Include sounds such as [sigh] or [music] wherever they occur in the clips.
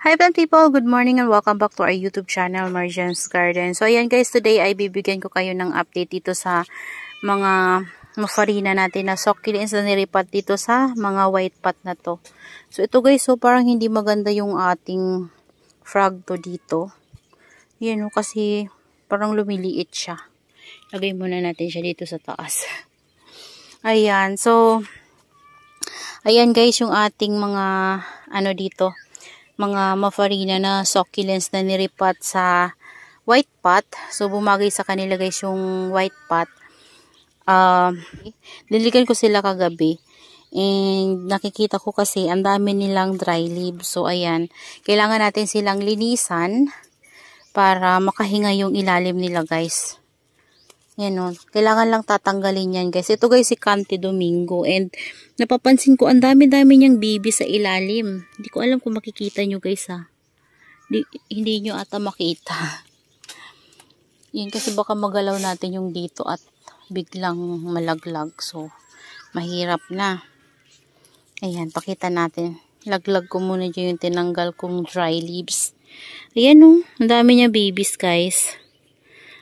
Hi plant people! Good morning and welcome back to our YouTube channel, Marjan's Garden. So ayan guys, today ay bibigyan ko kayo ng update dito sa mga mafarina natin na succulents na niripat dito sa mga white pot na to. So ito guys, so parang hindi maganda yung ating frog to dito. Yan o, oh, kasi parang lumiliit siya. Lagay muna natin siya dito sa taas. [laughs] Ayan, so ayan guys yung ating mga ano dito mga mafarina na succulents na niripat sa white pot. So, bumagay sa kanila guys yung white pot. Uh, liligan ko sila kagabi. And nakikita ko kasi ang dami nilang dry leaves. So, ayan. Kailangan natin silang linisan para makahinga yung ilalim nila guys. Yan o. Oh. Kailangan lang tatanggalin yan guys. Ito guys si Cante Domingo. And napapansin ko ang dami-dami niyang bibi sa ilalim. Hindi ko alam kung makikita nyo guys ha. Di, hindi nyo ata makita. [laughs] Yan kasi baka magalaw natin yung dito at biglang malaglag. So mahirap na. Ayan, pakita natin. Laglag ko muna dyan yung tinanggal kong dry leaves. Ayan o. Oh. Ang dami niya babies guys.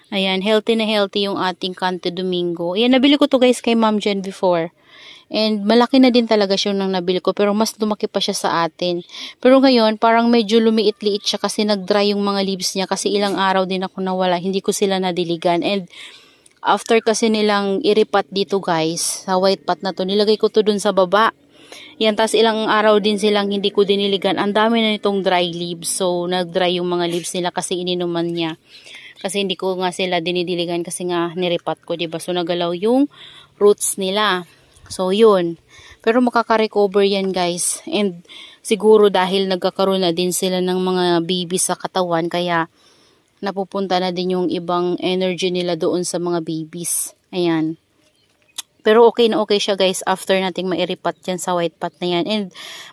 Ayan, healthy na healthy yung ating Canto Domingo. Ayan, nabili ko to guys kay Ma'am Jen before. And malaki na din talaga siya nang nabili ko pero mas lumaki pa siya sa atin. Pero ngayon parang medyo lumiit-liit siya kasi nag-dry yung mga leaves niya kasi ilang araw din ako nawala. Hindi ko sila nadiligan. And after kasi nilang iripat dito guys sa white pot na to, nilagay ko to dun sa baba. Yan, tas ilang araw din silang hindi ko diniligan. Ang dami na nitong dry leaves. So, nag-dry yung mga leaves nila kasi ininuman niya. Kasi hindi ko nga sila dinidiligan kasi nga niripat ko, 'di ba? So nagalaw yung roots nila. So yun. Pero makaka-recover yan, guys. And siguro dahil nagkakaroon na din sila ng mga baby sa katawan kaya napupunta na din yung ibang energy nila doon sa mga babies. Ayan. Pero okay na okay siya guys after nating mairipat yan sa white pot na yan. And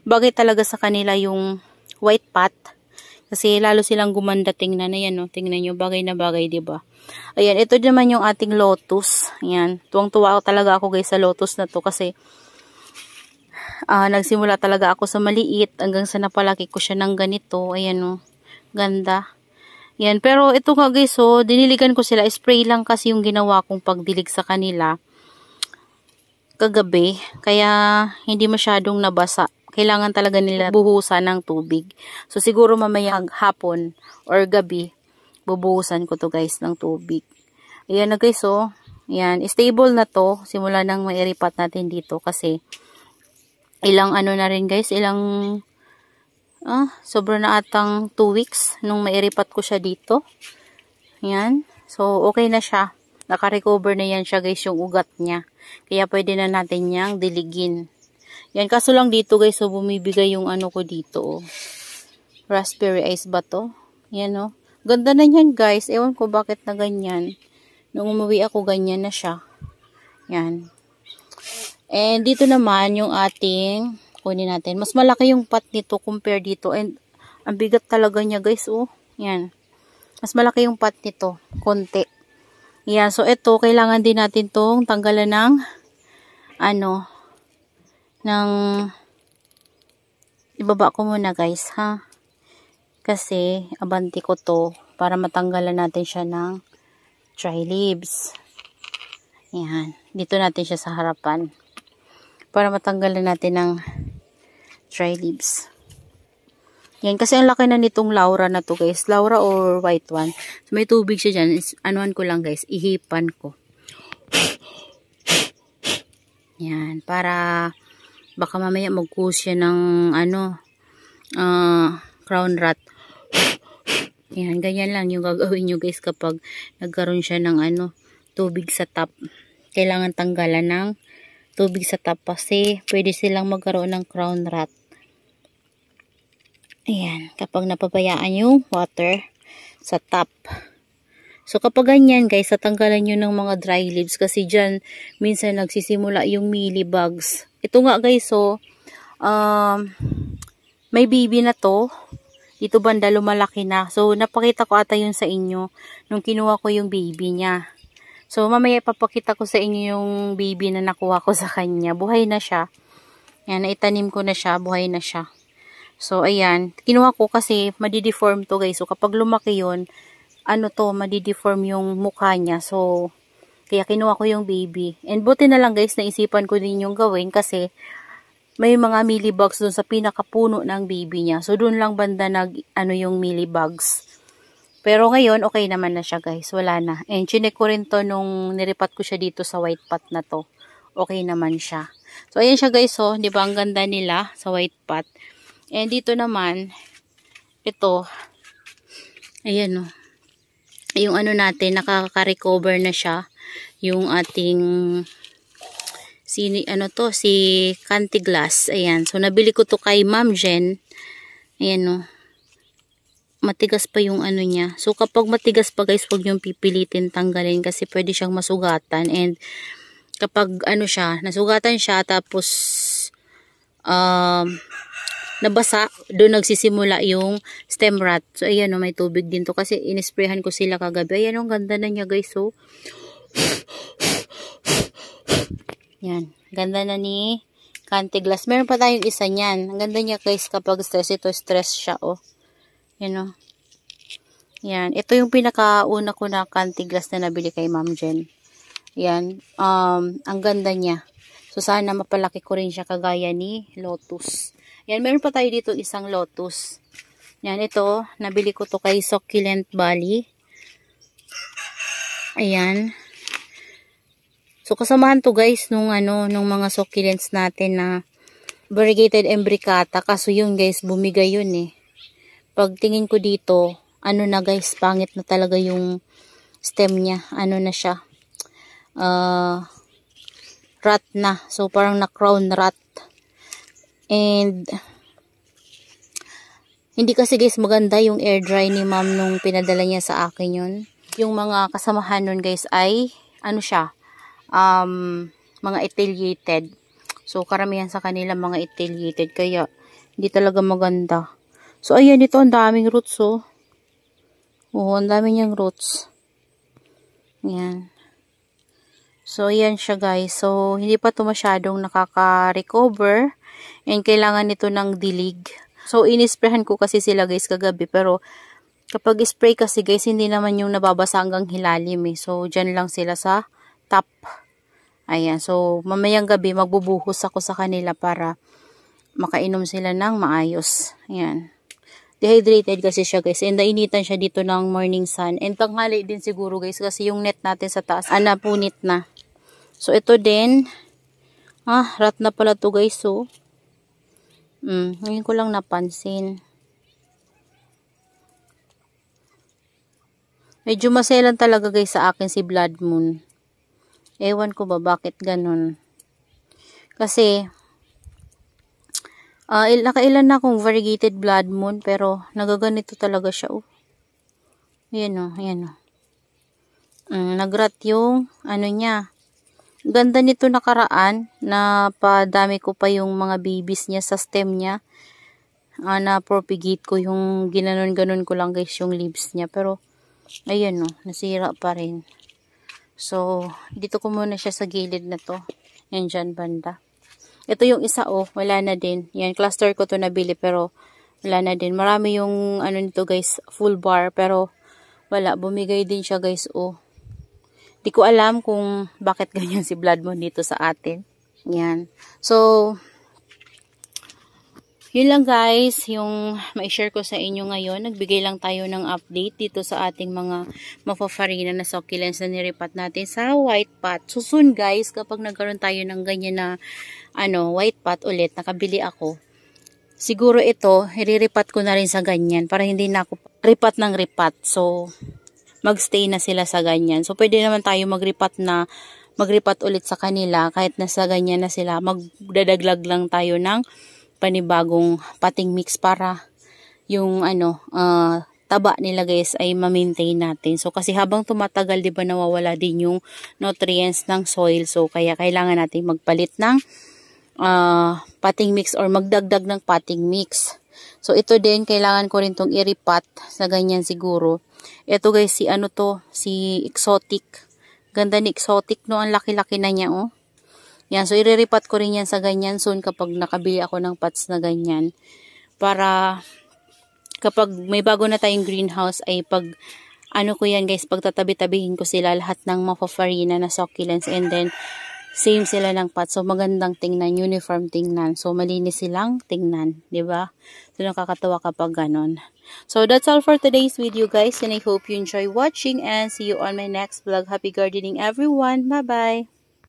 bagay talaga sa kanila yung white pot kasi lalo silang gumanda tingnan. Ayan, no? tingnan nyo, bagay na bagay, ba diba? Ayan, ito naman yung ating lotus. Ayan, tuwang-tuwa talaga ako guys sa lotus na to kasi uh, nagsimula talaga ako sa maliit hanggang sa napalaki ko siya ng ganito. Ayan, no? ganda. Ayan, pero ito nga guys, oh, diniligan ko sila. Spray lang kasi yung ginawa kong pagdilig sa kanila kagabi. Kaya, hindi masyadong nabasa kailangan talaga nila buhusan ng tubig. So, siguro mamaya hapon or gabi, bubuhusan ko to guys ng tubig. Ayan na guys, oh. Ayan, stable na to. Simula nang mairipat natin dito kasi ilang ano na rin guys, ilang ah, sobra na atang 2 weeks nung mairipat ko siya dito. Ayan. So, okay na siya. Nakarecover na yan siya guys yung ugat niya. Kaya pwede na natin niyang diligin. Yan, kaso lang dito guys, so oh, bumibigay yung ano ko dito, oh. Raspberry ice ba to? Yan, oh. Ganda na yan guys. Ewan ko bakit na ganyan. Nung umuwi ako, ganyan na siya. Yan. And dito naman yung ating, kunin natin. Mas malaki yung pot nito compare dito. And ang bigat talaga niya guys, oh. Yan. Mas malaki yung pot nito. Konti. Yan. So, ito, kailangan din natin tong tanggalan ng, ano, ng ibaba ko muna guys ha kasi abanti ko to para matanggalan natin siya ng dry leaves yan dito natin siya sa harapan para matanggalan natin ng dry leaves yan, kasi ang laki na nitong Laura na to guys. Laura or white one. So, may tubig siya dyan. Is, anuan ko lang guys. Ihipan ko. Yan, para Baka mamaya magkus siya ng ano, uh, crown rat. Yan, ganyan lang yung gagawin nyo guys kapag nagkaroon siya ng ano, tubig sa tap. Kailangan tanggalan ng tubig sa tap kasi pwede silang magkaroon ng crown rat. Ayan, kapag napabayaan yung water sa tap. So kapag ganyan guys, tatanggalan nyo ng mga dry leaves kasi dyan minsan nagsisimula yung mealybugs. Ito nga guys, so, oh. um, may baby na to. Dito banda lumalaki na. So, napakita ko ata yun sa inyo nung kinuha ko yung baby niya. So, mamaya ipapakita ko sa inyo yung baby na nakuha ko sa kanya. Buhay na siya. Yan, naitanim ko na siya. Buhay na siya. So, ayan. Kinuha ko kasi madideform to guys. So, kapag lumaki yun, ano to, madideform yung mukha niya. So, kaya kinuha ko yung baby. And buti na lang guys, naisipan ko din yung gawin kasi may mga millibugs dun sa pinakapuno ng baby niya. So dun lang banda nag ano yung millibugs. Pero ngayon, okay naman na siya guys. Wala na. And chinek ko rin to nung niripat ko siya dito sa white pot na to. Okay naman siya. So ayan siya guys. So, oh. di ba ang ganda nila sa white pot. And dito naman, ito. Ayan o. Oh. Yung ano natin, nakaka-recover na siya yung ating si ano to si Canty Glass. Ayan. So nabili ko to kay Ma'am Jen. Ayan oh. Matigas pa yung ano niya. So kapag matigas pa guys, huwag yung pipilitin tanggalin kasi pwede siyang masugatan and kapag ano siya, nasugatan siya tapos um nabasa, doon nagsisimula yung stem rot. So ayan oh, may tubig din to kasi inisprehan ko sila kagabi. Ayan oh, ang ganda na niya guys. So oh. Yan. Ganda na ni Kante Glass. Meron pa tayong isa niyan. Ang ganda niya guys kapag stress. Ito stress siya oh. Yan oh. Yan. Ito yung pinakauna ko na Kante Glass na nabili kay Ma'am Jen. Yan. Um, ang ganda niya. So, sana mapalaki ko rin siya kagaya ni Lotus. Yan. Meron pa tayo dito isang Lotus. Yan. Ito. Nabili ko to kay Succulent Valley. Ayan. So, kasamahan to guys nung ano, nung mga succulents natin na variegated embricata. kasi yun guys, bumigay yun eh. Pag tingin ko dito, ano na guys, pangit na talaga yung stem niya. Ano na siya. Uh, rat na. So, parang na-crown rat. And, hindi kasi guys maganda yung air dry ni ma'am nung pinadala niya sa akin yun. Yung mga kasamahan nun guys ay, ano siya, um, mga affiliated. So, karamihan sa kanila mga affiliated. Kaya, hindi talaga maganda. So, ayan, ito. ang daming roots, oh. Oo, ang dami niyang roots. Ayan. So, ayan siya, guys. So, hindi pa ito masyadong nakaka-recover. And, kailangan ito ng dilig. So, inisprehan ko kasi sila, guys, kagabi. Pero, kapag spray kasi, guys, hindi naman yung nababasa hanggang hilalim, eh. So, dyan lang sila sa top. Ayan, so mamayang gabi magbubuhos ako sa kanila para makainom sila ng maayos. Ayan. Dehydrated kasi siya guys. And nainitan siya dito ng morning sun. And tanghali din siguro guys kasi yung net natin sa taas, ana punit na. So ito din. Ah, rat na pala to guys. So, mm, ngayon ko lang napansin. Medyo maselan talaga guys sa akin si Blood Moon. Ewan ko ba bakit ganun. Kasi, uh, nakailan na akong variegated blood moon, pero nagaganito talaga siya. Oh. Ayan o, oh, ayan o. Oh. Mm, nagrat yung, ano niya, ganda nito nakaraan, na padami ko pa yung mga babies niya sa stem niya. Uh, na-propagate ko yung ginanon-ganon ko lang guys yung leaves niya. Pero, ayan o, oh, nasira pa rin. So, dito ko muna siya sa gilid na to. Yan dyan banda. Ito yung isa oh, wala na din. Yan, cluster ko to nabili pero wala na din. Marami yung ano nito guys, full bar pero wala. Bumigay din siya guys oh. Di ko alam kung bakit ganyan si Blood Moon dito sa atin. Yan. So, yun lang guys, yung ma-share ko sa inyo ngayon. Nagbigay lang tayo ng update dito sa ating mga mafafarina na succulents na niripat natin sa white pot. So soon guys, kapag nagkaroon tayo ng ganyan na ano, white pot ulit, nakabili ako. Siguro ito, iriripat ko na rin sa ganyan para hindi na ako ripat ng ripat. So, magstay na sila sa ganyan. So, pwede naman tayo magripat na magripat ulit sa kanila kahit nasa ganyan na sila. Magdadaglag lang tayo ng panibagong pating mix para yung ano, uh, taba nila guys ay ma-maintain natin. So kasi habang tumatagal 'di ba nawawala din yung nutrients ng soil. So kaya kailangan nating magpalit ng uh, pating mix or magdagdag ng pating mix. So ito din kailangan ko rin tong i-repot sa ganyan siguro. Ito guys si ano to, si exotic. Ganda ni exotic no, ang laki-laki na niya oh. Yan, so ireripat ko rin yan sa ganyan soon kapag nakabili ako ng pots na ganyan. Para kapag may bago na tayong greenhouse ay pag ano ko yan guys, pagtatabi-tabihin ko sila lahat ng mafafarina na succulents and then same sila ng pots. So magandang tingnan, uniform tingnan. So malinis silang tingnan, 'di ba? So nakakatawa kapag ganon. So that's all for today's video guys and I hope you enjoy watching and see you on my next vlog. Happy gardening everyone. Bye-bye.